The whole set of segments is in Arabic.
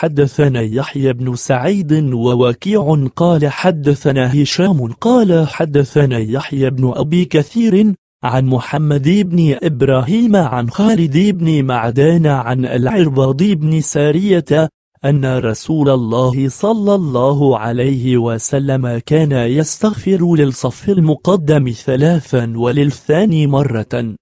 حدثنا يحيى بن سعيد ووكيع قال حدثنا هشام قال حدثنا يحيى بن أبي كثير عن محمد بن إبراهيم عن خالد بن معدان عن العرباض بن سارية أن رسول الله صلى الله عليه وسلم كان يستغفر للصف المقدم ثلاثا وللثاني مرة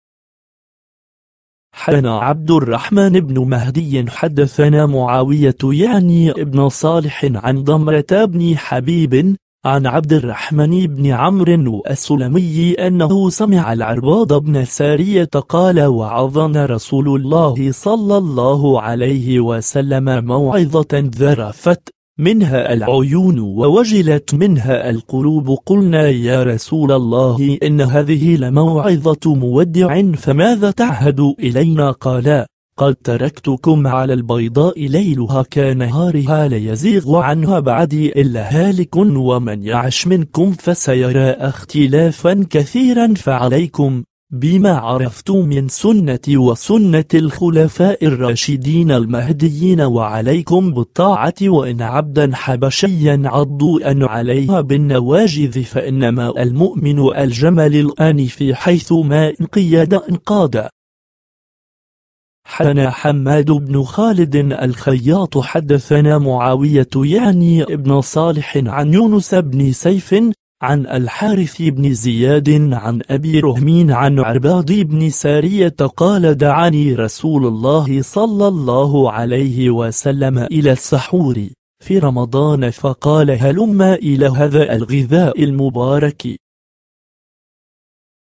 حدثنا عبد الرحمن بن مهدي حدثنا معاوية يعني ابن صالح عن ضمرة بن حبيب عن عبد الرحمن بن عمرو السلمي أنه سمع العرباض بن سارية قال وعظنا رسول الله صلى الله عليه وسلم موعظة ذرفت منها العيون ووجلت منها القلوب قلنا يا رسول الله إن هذه لموعظة مودع فماذا تعهد إلينا قالا قد تركتكم على البيضاء ليلها كنهارها ليزيغ عنها بعدي إلا هالك ومن يعش منكم فسيرى اختلافا كثيرا فعليكم بما عرفت من سنتي وسنة الخلفاء الراشدين المهديين وعليكم بالطاعة وإن عبدا حبشيا عضوا أن عليها بالنواجذ فإنما المؤمن الجمل الآن في حيث ما انقياد انقاد حدثنا حماد بن خالد الخياط حدثنا معاوية يعني ابن صالح عن يونس بن سيف عن الحارث بن زياد عن أبي رهمين عن عرباض بن سارية قال دعاني رسول الله صلى الله عليه وسلم إلى السحور في رمضان فقال هلما إلى هذا الغذاء المبارك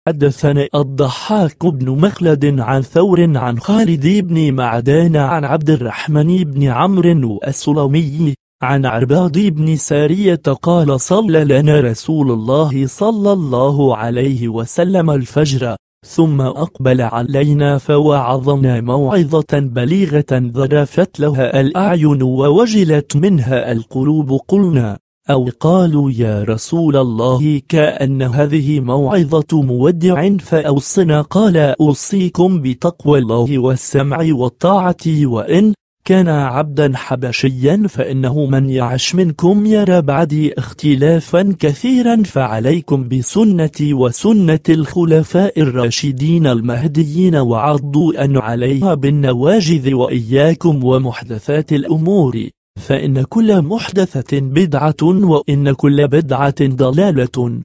حدثنا الضحاك بن مخلد عن ثور عن خالد بن معدان عن عبد الرحمن بن عمرو السلمي عن عرباض بن سارية قال صلى لنا رسول الله صلى الله عليه وسلم الفجر ثم أقبل علينا فوعظنا موعظة بليغة ذرفت لها الأعين ووجلت منها القلوب قلنا أو قالوا يا رسول الله كأن هذه موعظة مودع فأوصنا قال أوصيكم بتقوى الله والسمع والطاعة وإن كان عبدا حبشيا فإنه من يعش منكم يرى بعدي اختلافا كثيرا فعليكم بسنتي وسنة الخلفاء الراشدين المهديين وعضوا أن عليها بالنواجذ وإياكم ومحدثات الأمور فإن كل محدثة بدعة وإن كل بدعة ضلالة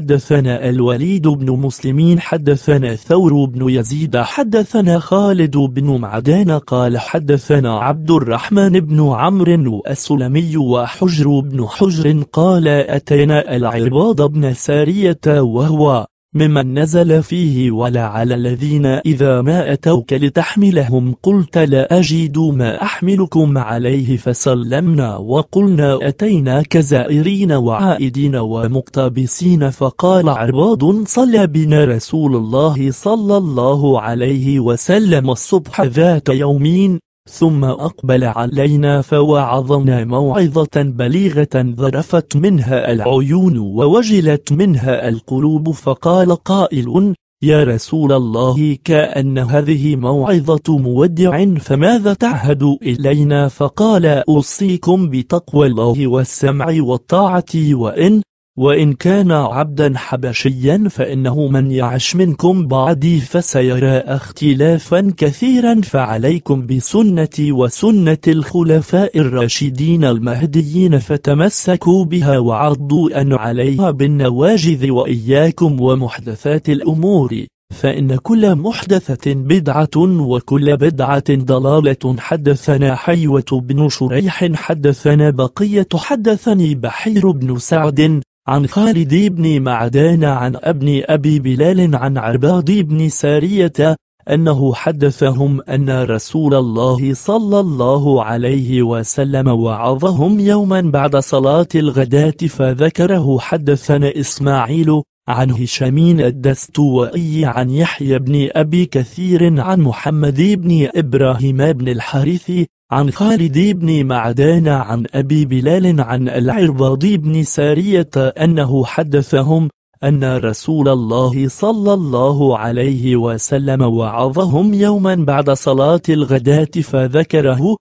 حدثنا الوليد بن مسلمين حدثنا ثور بن يزيد حدثنا خالد بن معدان قال حدثنا عبد الرحمن بن عمرو السلمي وحجر بن حجر قال أتينا العباد بن سارية وهو ممن نزل فيه ولا على الذين إذا ما أتوك لتحملهم قلت لا أجد ما أحملكم عليه فسلمنا وقلنا أتيناك زائرين وعائدين ومقتبسين فقال عرباض صلى بنا رسول الله صلى الله عليه وسلم الصبح ذات يومين ثم أقبل علينا فوعظنا موعظة بليغة ذرفت منها العيون ووجلت منها القلوب فقال قائل يا رسول الله كأن هذه موعظة مودع فماذا تعهد إلينا فقال أوصيكم بتقوى الله والسمع والطاعة وإن وإن كان عبدا حبشيا فإنه من يعش منكم بعدي فسيرى اختلافا كثيرا فعليكم بسنتي وسنة الخلفاء الراشدين المهديين فتمسكوا بها وعضوا أن عليها بالنواجذ وإياكم ومحدثات الأمور فإن كل محدثة بدعة وكل بدعة ضلالة حدثنا حيوة بن شريح حدثنا بقية حدثني بحير بن سعد عن خالد بن معدان عن ابن أبي بلال عن عباد بن سارية أنه حدثهم أن رسول الله صلى الله عليه وسلم وعظهم يوما بعد صلاة الغداة فذكره حدثنا إسماعيل عن هشام الدستوائي عن يحيى بن أبي كثير عن محمد بن إبراهيم بن الحارث عن خالد بن معدان عن أبي بلال عن العرباض بن سارية أنه حدثهم أن رسول الله صلى الله عليه وسلم وعظهم يوما بعد صلاة الغداة فذكره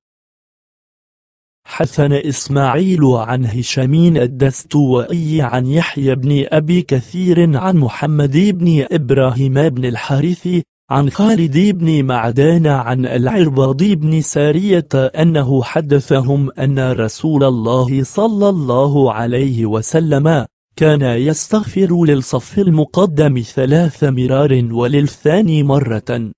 حسن إسماعيل عن هشام الدستوائي عن يحيى بن أبي كثير عن محمد بن إبراهيم بن الحارث عن خالد بن معدان عن العرباض بن سارية أنه حدثهم أن رسول الله صلى الله عليه وسلم كان يستغفر للصف المقدم ثلاث مرار وللثاني مرة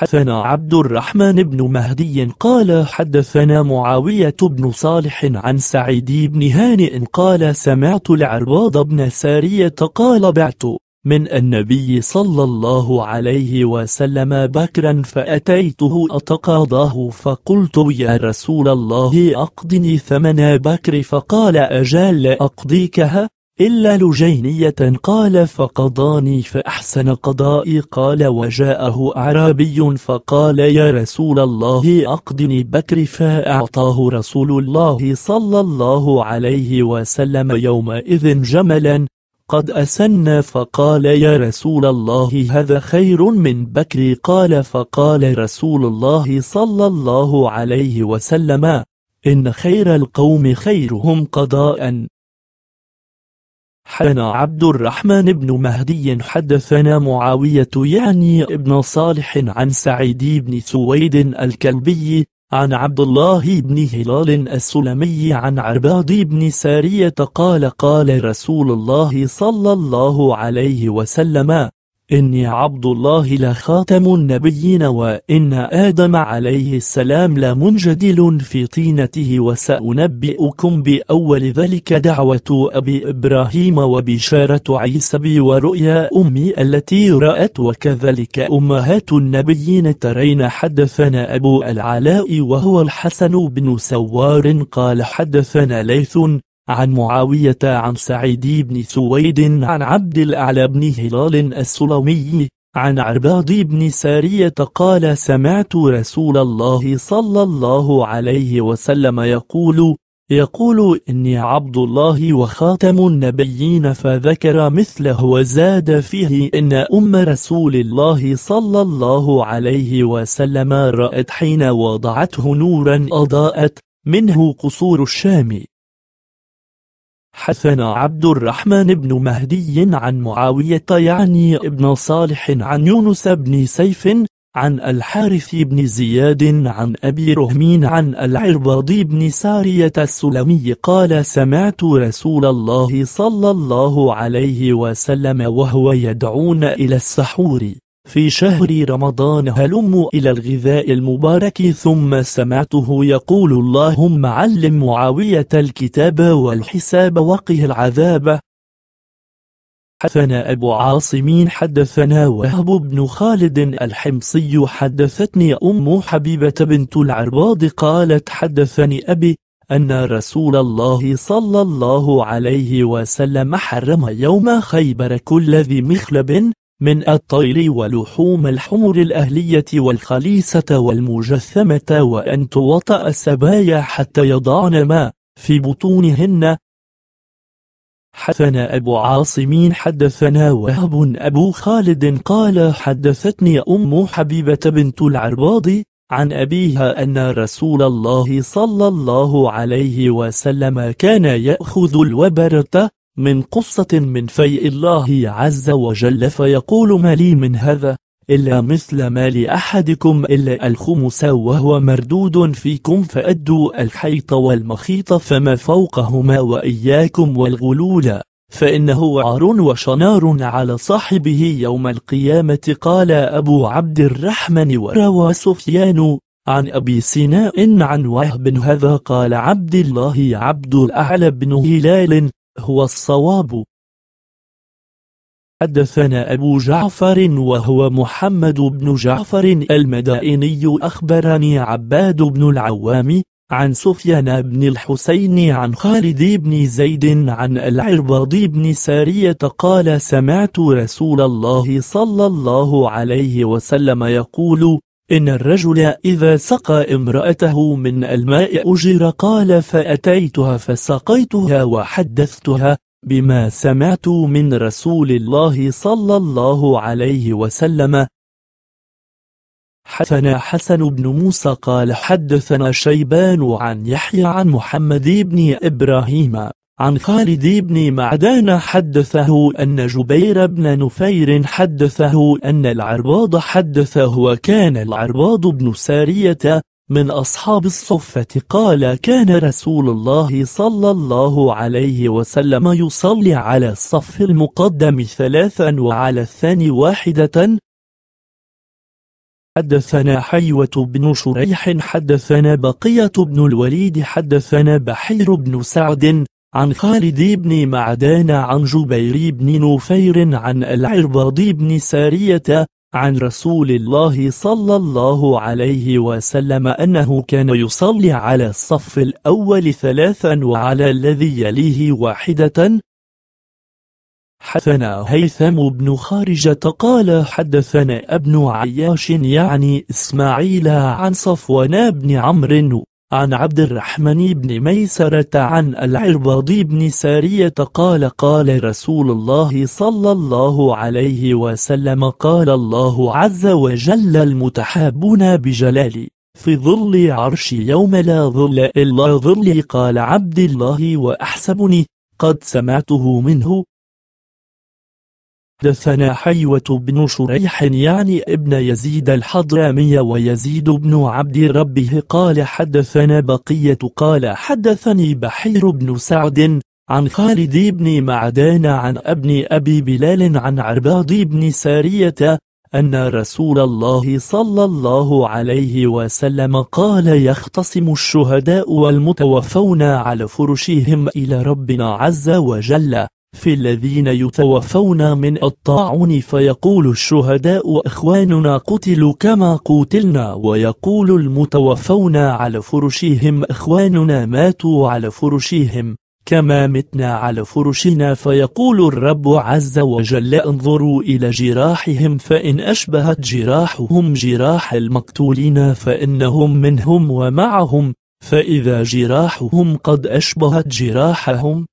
حدثنا عبد الرحمن بن مهدي قال حدثنا معاوية بن صالح عن سعيد بن هانئ قال سمعت العرباض بن سارية قال بعت من النبي صلى الله عليه وسلم بكرا فأتيته أتقاضاه فقلت يا رسول الله أقضني ثمن بكر فقال أجال أقضيكها إلا لجينية قال فقضاني فأحسن قضائي قال وجاءه أعرابي فقال يا رسول الله أقضني بكر فأعطاه رسول الله صلى الله عليه وسلم يومئذ جملا قد أسن فقال يا رسول الله هذا خير من بكر قال فقال رسول الله صلى الله عليه وسلم إن خير القوم خيرهم قضاءً حدثنا عبد الرحمن بن مهدي حدثنا معاوية يعني ابن صالح عن سعيد بن سويد الكلبي عن عبد الله بن هلال السلمي عن عرباض بن سارية قال قال رسول الله صلى الله عليه وسلم إني عبد الله لخاتم النبيين وإن آدم عليه السلام لا منجدل في طينته وسأنبئكم بأول ذلك دعوة أبي إبراهيم وبشارة عيسى ورؤيا أمي التي رأت وكذلك أمهات النبيين ترين حدثنا أبو العلاء وهو الحسن بن سوار قال حدثنا ليث عن معاوية عن سعيد بن سويد عن عبد الأعلى بن هلال السلمي عن عرباض بن سارية قال سمعت رسول الله صلى الله عليه وسلم يقول يقول إني عبد الله وخاتم النبيين فذكر مثله وزاد فيه إن أم رسول الله صلى الله عليه وسلم رأت حين وضعته نورا أضاءت منه قصور الشام حسن عبد الرحمن بن مهدي عن معاوية يعني ابن صالح عن يونس بن سيف عن الحارث بن زياد عن أبي رهمين عن العرباض بن سارية السلمي قال سمعت رسول الله صلى الله عليه وسلم وهو يدعون إلى السحور في شهر رمضان هلم إلى الغذاء المبارك ثم سمعته يقول اللهم علم معاوية الكتاب والحساب وقه العذاب حدثنا أبو عاصم حدثنا وهب بن خالد الحمصي حدثتني أم حبيبة بنت العرباض قالت حدثني أبي أن رسول الله صلى الله عليه وسلم حرم يوم خيبر كل ذي مخلب من الطير ولحوم الحمر الأهلية والخليصة والمجثمة وأن توطأ السبايا حتى يضعن ما في بطونهن حدثنا أبو عاصم حدثنا وهب أبو خالد قال حدثتني أم حبيبة بنت العرباض عن أبيها أن رسول الله صلى الله عليه وسلم كان يأخذ الوبرة من قصة من فيء الله عز وجل فيقول ما لي من هذا إلا مثل ما لأحدكم إلا الخمس وهو مردود فيكم فأدوا الحيط والمخيط فما فوقهما وإياكم والغلول فإنه عار وشنار على صاحبه يوم القيامة قال أبو عبد الرحمن وروى سفيان عن أبي سناء عن وهب هذا قال عبد الله عبد الأعلى بن هلال هو الصواب حدثنا أبو جعفر وهو محمد بن جعفر المدائني أخبرني عباد بن العوام عن سفيان بن الحسين عن خالد بن زيد عن العرباض بن سارية قال سمعت رسول الله صلى الله عليه وسلم يقول إن الرجل إذا سقى امرأته من الماء أجر قال فأتيتها فسقيتها وحدثتها بما سمعت من رسول الله صلى الله عليه وسلم حدثنا حسن بن موسى قال حدثنا شيبان عن يحيى عن محمد بن إبراهيم عن خالد بن معدان حدثه أن جبير بن نفير حدثه أن العرباض حدثه وكان العرباض بن سارية من أصحاب الصفة قال كان رسول الله صلى الله عليه وسلم يصلي على الصف المقدم ثلاثا وعلى الثاني واحدة حدثنا حيوة بن شريح حدثنا بقية بن الوليد حدثنا بحير بن سعد عن خالد بن معدان عن جبير بن نفير عن العرباض بن سارية عن رسول الله صلى الله عليه وسلم أنه كان يصلي على الصف الأول ثلاثا وعلى الذي يليه واحدة حدثنا هيثم بن خارجة قال حدثنا ابن عياش يعني إسماعيل عن صفوان بن عمرو عن عبد الرحمن بن ميسرة عن العرباض بن سارية قال قال رسول الله صلى الله عليه وسلم قال الله عز وجل المتحابون بجلالي في ظل عرش يوم لا ظل إلا ظل قال عبد الله وأحسبني قد سمعته منه حدثنا حيوة بن شريح يعني ابن يزيد الحضرامي ويزيد بن عبد ربه قال حدثنا بقية قال حدثني بحير بن سعد عن خالد بن معدان عن ابن أبي بلال عن عرباض بن سارية أن رسول الله صلى الله عليه وسلم قال يختصم الشهداء والمتوفون على فرشهم إلى ربنا عز وجل في الذين يتوفون من الطاعون فيقول الشهداء أخواننا قتلوا كما قتلنا ويقول المتوفون على فرشهم أخواننا ماتوا على فرشهم كما متنا على فرشنا فيقول الرب عز وجل انظروا إلى جراحهم فإن أشبهت جراحهم جراح المقتولين فإنهم منهم ومعهم فإذا جراحهم قد أشبهت جراحهم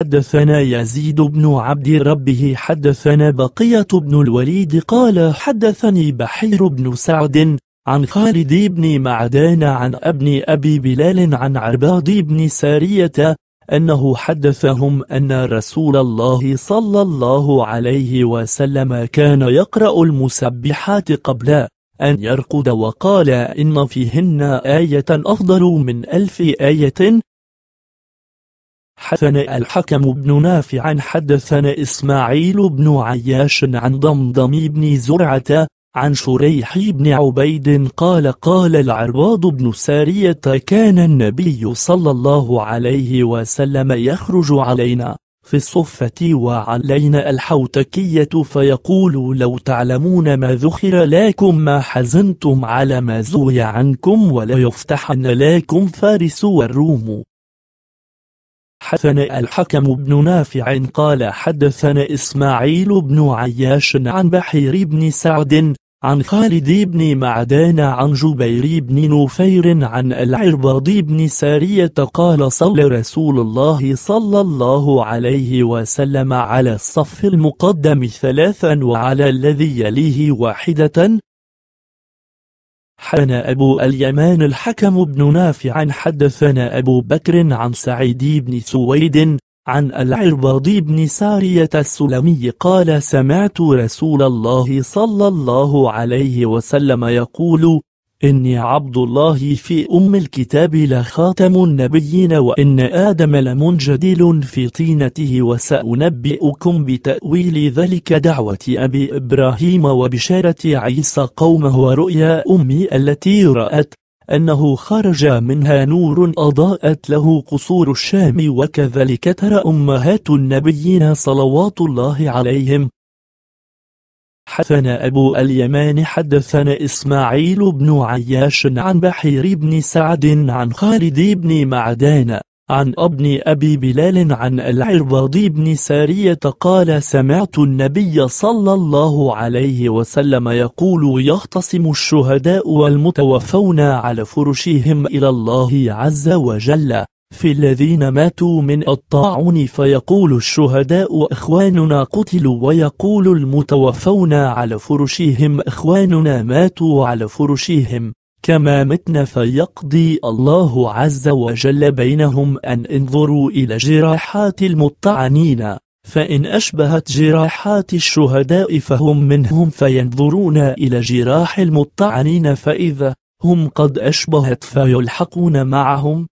حدثنا يزيد بن عبد ربه حدثنا بقية بن الوليد قال حدثني بحير بن سعد عن خالد بن معدان عن ابن أبي بلال عن عرباض بن سارية أنه حدثهم أن رسول الله صلى الله عليه وسلم كان يقرأ المسبحات قبل أن يرقد وقال إن فيهن آية أفضل من ألف آية حدثنا الحكم بن نافع حدثنا إسماعيل بن عياش عن ضمضم بن زرعة عن شريح بن عبيد قال قال العرباض بن سارية كان النبي صلى الله عليه وسلم يخرج علينا في الصفة وعلينا الحوتكية فيقول لو تعلمون ما ذخر لكم ما حزنتم على ما زوي عنكم ولا يفتحن لكم فارس والروم حدثنا الحكم بن نافع قال حدثنا إسماعيل بن عياش عن بحير بن سعد عن خالد بن معدان عن جبير بن نفير عن العرباض بن سارية قال صلى رسول الله صلى الله عليه وسلم على الصف المقدم ثلاثا وعلى الذي يليه واحدة حدثنا أبو اليمان الحكم بن نافع حدثنا أبو بكر عن سعيد بن سويد عن العرباض بن سارية السلمي قال سمعت رسول الله صلى الله عليه وسلم يقول إني عبد الله في أم الكتاب لخاتم النبيين وإن آدم لمنجدل في طينته وسأنبئكم بتأويل ذلك دعوة أبي إبراهيم وبشارة عيسى قومه ورؤيا أمي التي رأت أنه خرج منها نور أضاءت له قصور الشام وكذلك ترى أمهات النبيين صلوات الله عليهم حدثنا أبو اليمان حدثنا إسماعيل بن عياش عن بحير بن سعد عن خالد بن معدان عن ابن أبي بلال عن العرباض بن سارية قال سمعت النبي صلى الله عليه وسلم يقول يختصم الشهداء والمتوفون على فرشهم إلى الله عز وجل في الذين ماتوا من الطاعون فيقول الشهداء أخواننا قتلوا ويقول المتوفون على فرشهم أخواننا ماتوا على فرشهم كما متنا فيقضي الله عز وجل بينهم أن انظروا إلى جراحات المطعنين فإن أشبهت جراحات الشهداء فهم منهم فينظرون إلى جراح المطعنين فإذا هم قد أشبهت فيلحقون معهم